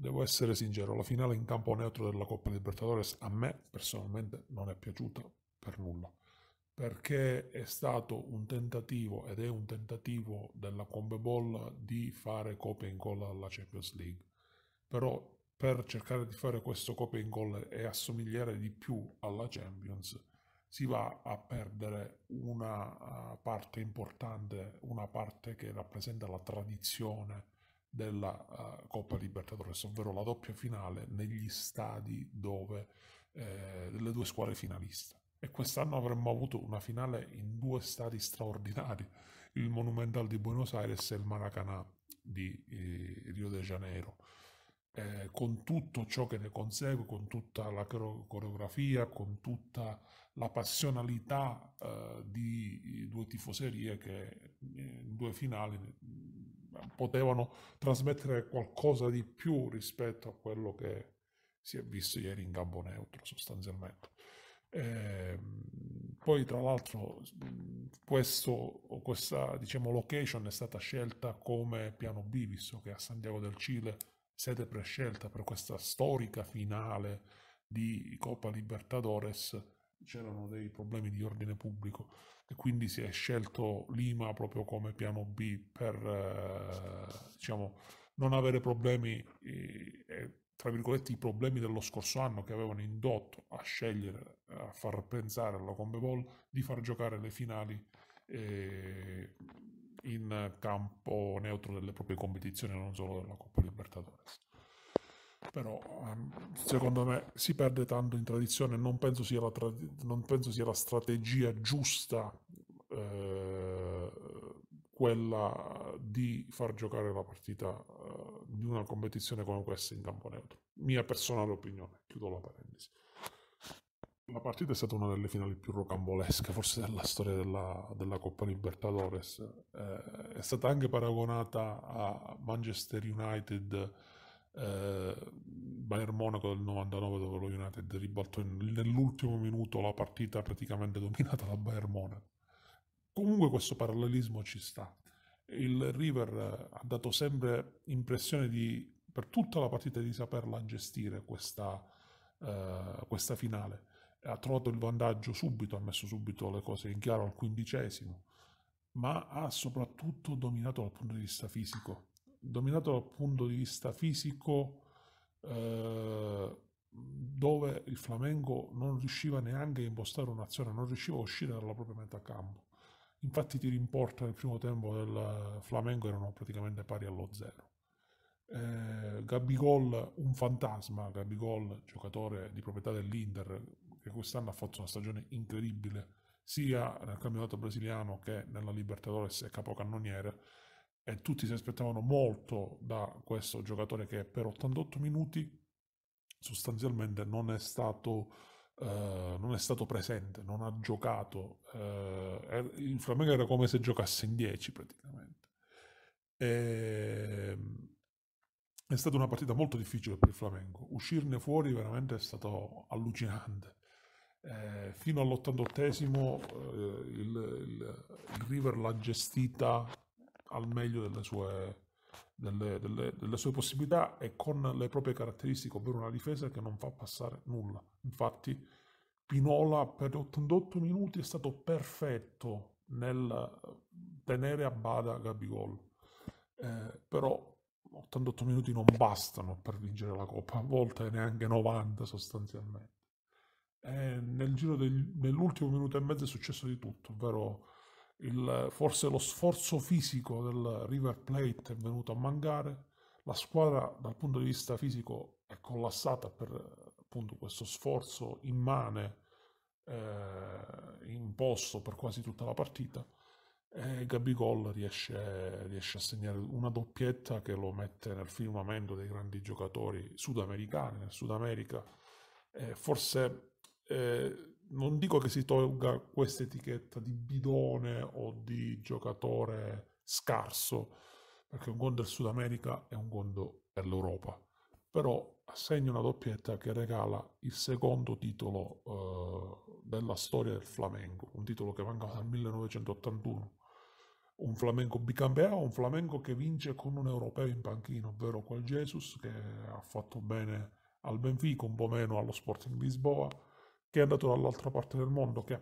devo essere sincero, la finale in campo neutro della Coppa Libertadores a me personalmente non è piaciuta per nulla, perché è stato un tentativo ed è un tentativo della Conmebol di fare copia e incolla alla Champions League. Però per cercare di fare questo copia e incolla e assomigliare di più alla Champions si va a perdere una ah, parte importante, una parte che rappresenta la tradizione della uh, Coppa Libertadores, ovvero la doppia finale negli stadi dove eh, delle due squadre finaliste. E quest'anno avremmo avuto una finale in due stadi straordinari, il Monumental di Buenos Aires e il Maracanã di eh, Rio de Janeiro. Eh, con tutto ciò che ne consegue, con tutta la coreografia, con tutta la passionalità eh, di due tifoserie che eh, in due finali potevano trasmettere qualcosa di più rispetto a quello che si è visto ieri in campo neutro sostanzialmente. E ehm, poi tra l'altro questo, questa diciamo, location è stata scelta come piano B, visto che a Santiago del Cile sede prescelta per questa storica finale di Coppa Libertadores c'erano dei problemi di ordine pubblico e quindi si è scelto Lima proprio come piano B per eh, diciamo, non avere problemi, eh, tra virgolette, i problemi dello scorso anno che avevano indotto a scegliere, a far pensare alla Conmebol di far giocare le finali eh, in campo neutro delle proprie competizioni, non solo della Coppa Libertadores però ehm, secondo me si perde tanto in tradizione, non penso sia la, tra- penso sia la strategia giusta eh, quella di far giocare la partita eh, di una competizione come questa in campo neutro. Mia personale opinione, chiudo la parentesi. La partita è stata una delle finali più rocambolesche, forse della storia della, della Coppa Libertadores. Eh, è stata anche paragonata a Manchester United eh, Bayern Monaco del 99 dove lo United ribaltò nell'ultimo minuto la partita praticamente dominata da Bayern Monaco comunque questo parallelismo ci sta il River eh, ha dato sempre impressione di per tutta la partita di saperla gestire questa, eh, questa finale ha trovato il vantaggio subito, ha messo subito le cose in chiaro al quindicesimo, ma ha soprattutto dominato dal punto di vista fisico dominato dal punto di vista fisico eh, dove il Flamengo non riusciva neanche a impostare un'azione, non riusciva a uscire dalla propria metà campo. Infatti i tiri in porta nel primo tempo del Flamengo erano praticamente pari allo zero. Eh, Gabigol, un fantasma, Gabigol, giocatore di proprietà dell'Inter, che quest'anno ha fatto una stagione incredibile sia nel campionato brasiliano che nella Libertadores e capocannoniere, e tutti si aspettavano molto da questo giocatore che per 88 minuti sostanzialmente non è stato, eh, non è stato presente, non ha giocato. Eh, il Flamengo era come se giocasse in 10 praticamente. E, ehm, è stata una partita molto difficile per il Flamengo, uscirne fuori veramente è stato allucinante. Eh, fino all'88esimo eh, il, il, il River l'ha gestita al meglio delle sue, delle, delle, delle sue possibilità e con le proprie caratteristiche, ovvero una difesa che non fa passare nulla. Infatti Pinola per 88 minuti è stato perfetto nel eh, tenere a bada Gabigol, eh, però 88 minuti non bastano per vincere la Coppa, a volte neanche 90 sostanzialmente. E eh, nel giro del, nell'ultimo minuto e mezzo è successo di tutto, ovvero il, forse lo sforzo fisico del River Plate è venuto a mancare, la squadra dal punto di vista fisico è collassata per appunto questo sforzo immane eh, imposto per quasi tutta la partita e Gabigol riesce, riesce a segnare una doppietta che lo mette nel firmamento dei grandi giocatori sudamericani, nel Sud America. Eh, forse eh, non dico che si tolga questa etichetta di bidone o di giocatore scarso, perché un gol del Sud America è un gol l'Europa, però assegna una doppietta che regala il secondo titolo eh, della storia del Flamengo, un titolo che manca dal 1981. Un Flamengo bicampeano, un Flamengo che vince con un europeo in panchino, ovvero quel Jesus che ha fatto bene al Benfica, un po' meno allo Sporting Lisboa, che è andato dall'altra parte del mondo, che ha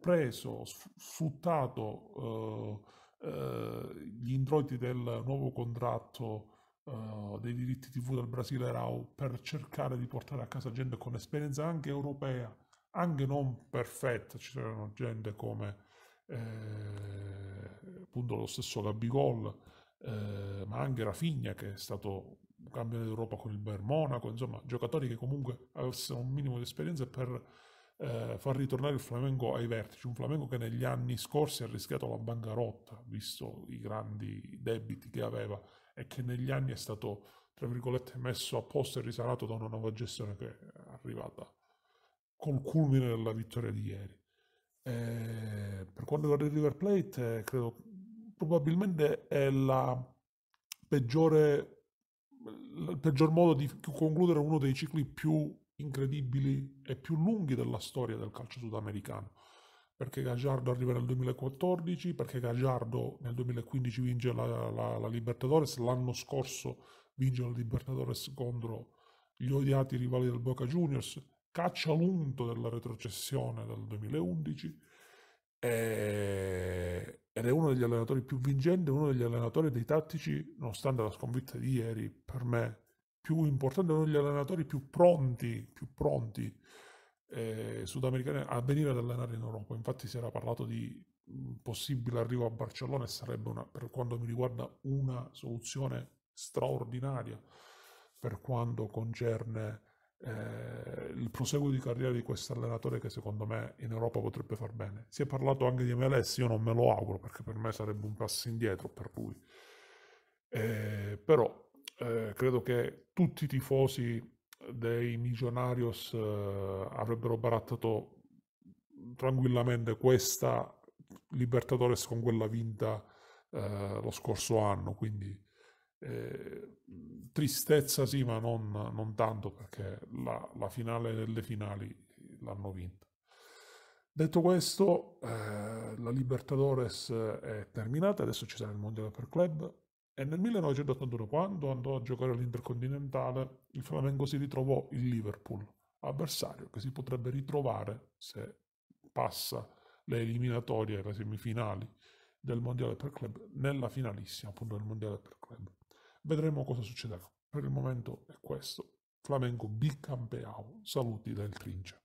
preso, sfruttato eh, eh, gli introiti del nuovo contratto eh, dei diritti TV del Brasile RAU per cercare di portare a casa gente con esperienza anche europea, anche non perfetta. Ci saranno gente come eh, appunto lo stesso Gabigol, eh, ma anche Rafinha che è stato campione d'Europa con il Bayern Monaco, insomma, giocatori che comunque avessero un minimo di esperienza per eh, far ritornare il Flamengo ai vertici, un Flamengo che negli anni scorsi ha rischiato la bancarotta, visto i grandi debiti che aveva e che negli anni è stato, tra virgolette, messo a posto e risanato da una nuova gestione che è arrivata col culmine della vittoria di ieri. Eh, per quanto riguarda il River Plate, eh, credo probabilmente è la peggiore il peggior modo di concludere uno dei cicli più incredibili e più lunghi della storia del calcio sudamericano. Perché Gagliardo arriva nel 2014, perché Gagliardo nel 2015 vince la, la, la Libertadores, l'anno scorso vince la Libertadores contro gli odiati rivali del Boca Juniors, caccia l'unto della retrocessione del 2011, uno degli allenatori più vincenti, uno degli allenatori dei tattici, nonostante la sconfitta di ieri, per me più importante, uno degli allenatori più pronti, più pronti eh, sudamericani a venire ad allenare in Europa. Infatti si era parlato di mm, possibile arrivo a Barcellona e sarebbe, una, per quanto mi riguarda, una soluzione straordinaria per quanto concerne eh, il proseguo di carriera di questo allenatore che secondo me in Europa potrebbe far bene. Si è parlato anche di MLS, io non me lo auguro perché per me sarebbe un passo indietro per lui. Eh, però eh, credo che tutti i tifosi dei Millonarios eh, avrebbero barattato tranquillamente questa Libertadores con quella vinta eh, lo scorso anno, quindi eh, tristezza sì, ma non, non tanto perché la, la, finale delle finali l'hanno vinta. Detto questo, eh, la Libertadores è terminata, adesso ci sarà il Mondiale per Club e nel 1981 quando andò a giocare all'Intercontinentale il Flamengo si ritrovò il Liverpool, avversario che si potrebbe ritrovare se passa le eliminatorie, le semifinali del mondiale per club, nella finalissima appunto del mondiale per club. Vedremo cosa succederà. Per il momento è questo. Flamengo bicampeao. Saluti dal Trince.